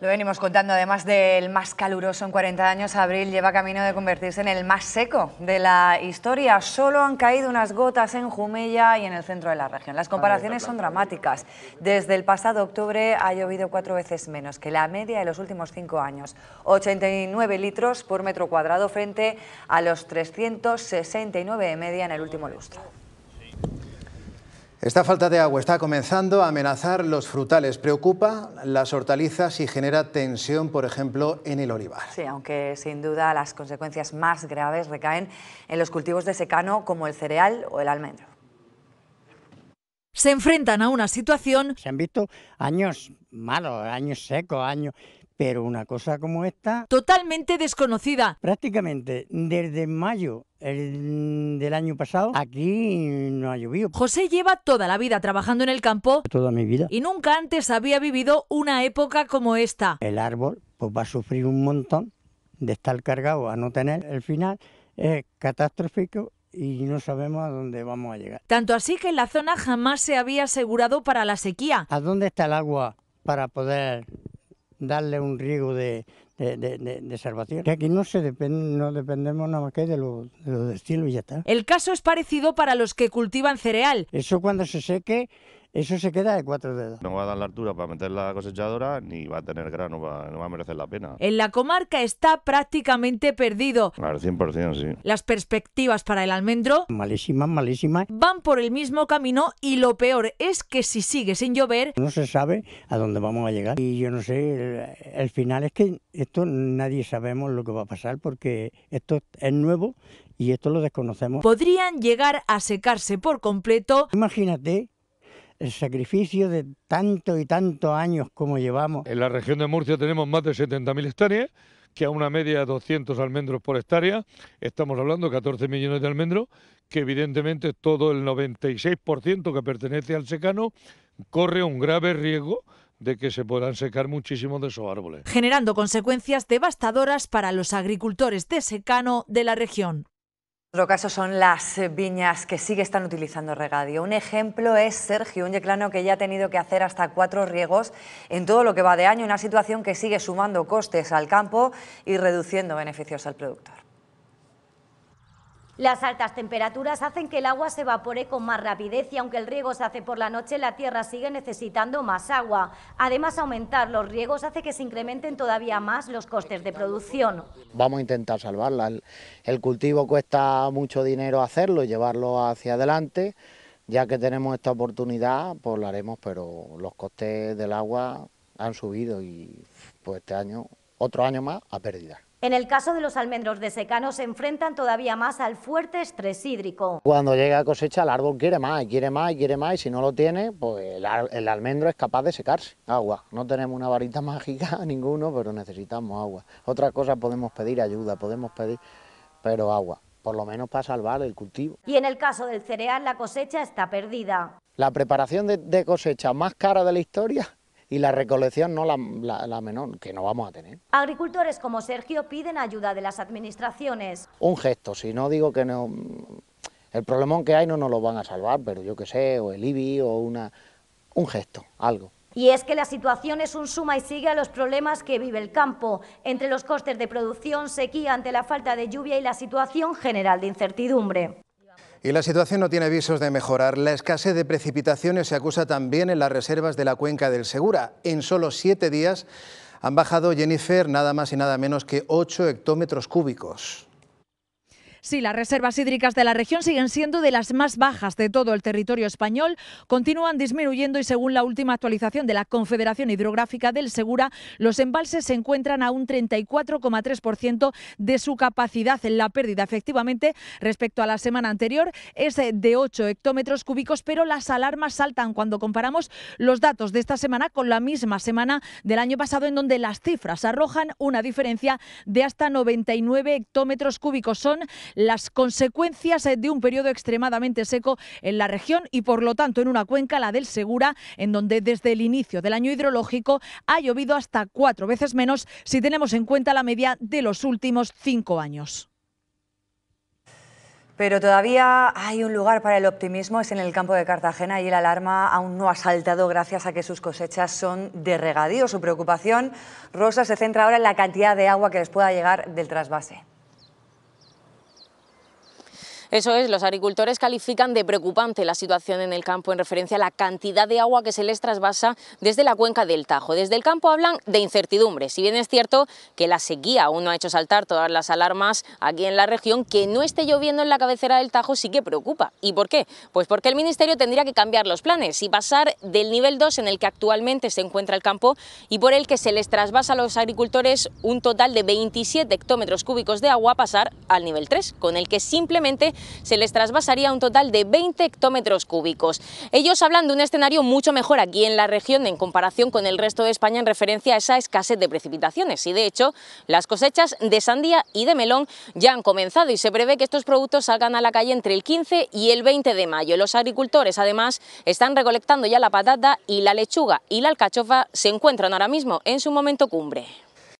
Lo venimos contando, además del más caluroso en 40 años, abril lleva camino de convertirse en el más seco de la historia. Solo han caído unas gotas en Jumella y en el centro de la región. Las ah, comparaciones son dramáticas. Desde el pasado octubre ha llovido cuatro veces menos que la media de los últimos cinco años. 89 litros por metro cuadrado frente a los 369 de media en el último lustro. Esta falta de agua está comenzando a amenazar los frutales, preocupa las hortalizas y genera tensión, por ejemplo, en el olivar. Sí, aunque sin duda las consecuencias más graves recaen en los cultivos de secano como el cereal o el almendro. Se enfrentan a una situación... Se han visto años malos, años secos, años... Pero una cosa como esta... Totalmente desconocida. Prácticamente desde mayo el del año pasado, aquí no ha llovido. José lleva toda la vida trabajando en el campo. Toda mi vida. Y nunca antes había vivido una época como esta. El árbol pues va a sufrir un montón de estar cargado a no tener. El final es catastrófico y no sabemos a dónde vamos a llegar. Tanto así que en la zona jamás se había asegurado para la sequía. ¿A dónde está el agua para poder darle un riego de, de, salvación. Que aquí no, se no dependemos nada más que de lo, de lo y ya está. El caso es parecido para los que cultivan cereal. Eso cuando se seque eso se queda de cuatro dedos. No va a dar la altura para meter la cosechadora ni va a tener grano, no va a merecer la pena. En la comarca está prácticamente perdido. Al 100% sí. Las perspectivas para el almendro... Malísimas, malísimas. Van por el mismo camino y lo peor es que si sigue sin llover... No se sabe a dónde vamos a llegar y yo no sé, el final es que esto nadie sabemos lo que va a pasar porque esto es nuevo y esto lo desconocemos. Podrían llegar a secarse por completo. Imagínate el sacrificio de tantos y tantos años como llevamos. En la región de Murcia tenemos más de 70.000 hectáreas, que a una media de 200 almendros por hectárea, estamos hablando de 14 millones de almendros, que evidentemente todo el 96% que pertenece al secano corre un grave riesgo de que se puedan secar muchísimo de esos árboles. Generando consecuencias devastadoras para los agricultores de secano de la región. Otro caso son las viñas que sigue están utilizando regadío. Un ejemplo es Sergio, un yeclano que ya ha tenido que hacer hasta cuatro riegos en todo lo que va de año, una situación que sigue sumando costes al campo y reduciendo beneficios al productor. Las altas temperaturas hacen que el agua se evapore con más rapidez y aunque el riego se hace por la noche, la tierra sigue necesitando más agua. Además, aumentar los riegos hace que se incrementen todavía más los costes de producción. Vamos a intentar salvarla. El, cultivo cuesta mucho dinero hacerlo, llevarlo hacia adelante. Ya que tenemos esta oportunidad, pues lo haremos, pero los costes del agua han subido y pues este año, otro año más, a pérdida. En el caso de los almendros de secano se enfrentan todavía más al fuerte estrés hídrico. Cuando llega a cosecha el árbol quiere más, quiere más, quiere más y si no lo tiene, pues el, almendro es capaz de secarse. Agua, no tenemos una varita mágica ninguno, pero necesitamos agua. Otra cosa podemos pedir ayuda, podemos pedir, pero agua, por lo menos para salvar el cultivo. Y en el caso del cereal la cosecha está perdida. La preparación de cosecha más cara de la historia y la recolección no la, la, menor, que no vamos a tener. Agricultores como Sergio piden ayuda de las administraciones. Un gesto, si no digo que no... El problemón que hay no nos lo van a salvar, pero yo qué sé, o el IBI, o una, un gesto, algo. Y es que la situación es un suma y sigue a los problemas que vive el campo, entre los costes de producción, sequía ante la falta de lluvia y la situación general de incertidumbre. Y la situación no tiene visos de mejorar. La escasez de precipitaciones se acusa también en las reservas de la cuenca del Segura. En solo siete días han bajado, Jennifer, nada más y nada menos que ocho hectómetros cúbicos. Sí, las reservas hídricas de la región siguen siendo de las más bajas de todo el territorio español, continúan disminuyendo y según la última actualización de la Confederación Hidrográfica del Segura, los embalses se encuentran a un 34,3% de su capacidad. en La pérdida efectivamente respecto a la semana anterior es de 8 hectómetros cúbicos, pero las alarmas saltan cuando comparamos los datos de esta semana con la misma semana del año pasado en donde las cifras arrojan una diferencia de hasta 99 hectómetros cúbicos. Son las consecuencias eh, de un periodo extremadamente seco en la región y por lo tanto en una cuenca, la del Segura, en donde desde el inicio del año hidrológico ha llovido hasta cuatro veces menos si tenemos en cuenta la media de los últimos cinco años. Pero todavía hay un lugar para el optimismo, es en el campo de Cartagena y el alarma aún no ha saltado gracias a que sus cosechas son de regadío. Su preocupación, Rosa, se centra ahora en la cantidad de agua que les pueda llegar del trasvase. Eso es, los agricultores califican de preocupante la situación en el campo en referencia a la cantidad de agua que se les trasvasa desde la cuenca del Tajo. Desde el campo hablan de incertidumbre, si bien es cierto que la sequía aún no ha hecho saltar todas las alarmas aquí en la región, que no esté lloviendo en la cabecera del Tajo sí que preocupa. ¿Y por qué? Pues porque el Ministerio tendría que cambiar los planes y pasar del nivel 2 en el que actualmente se encuentra el campo y por el que se les trasvasa a los agricultores un total de 27 hectómetros cúbicos de agua a pasar al nivel 3, con el que simplemente se les trasvasaría un total de 20 hectómetros cúbicos. Ellos hablan de un escenario mucho mejor aquí en la región en comparación con el resto de España en referencia a esa escasez de precipitaciones y de hecho las cosechas de sandía y de melón ya han comenzado y se prevé que estos productos salgan a la calle entre el 15 y el 20 de mayo. Los agricultores además están recolectando ya la patata y la lechuga y la alcachofa se encuentran ahora mismo en su momento cumbre.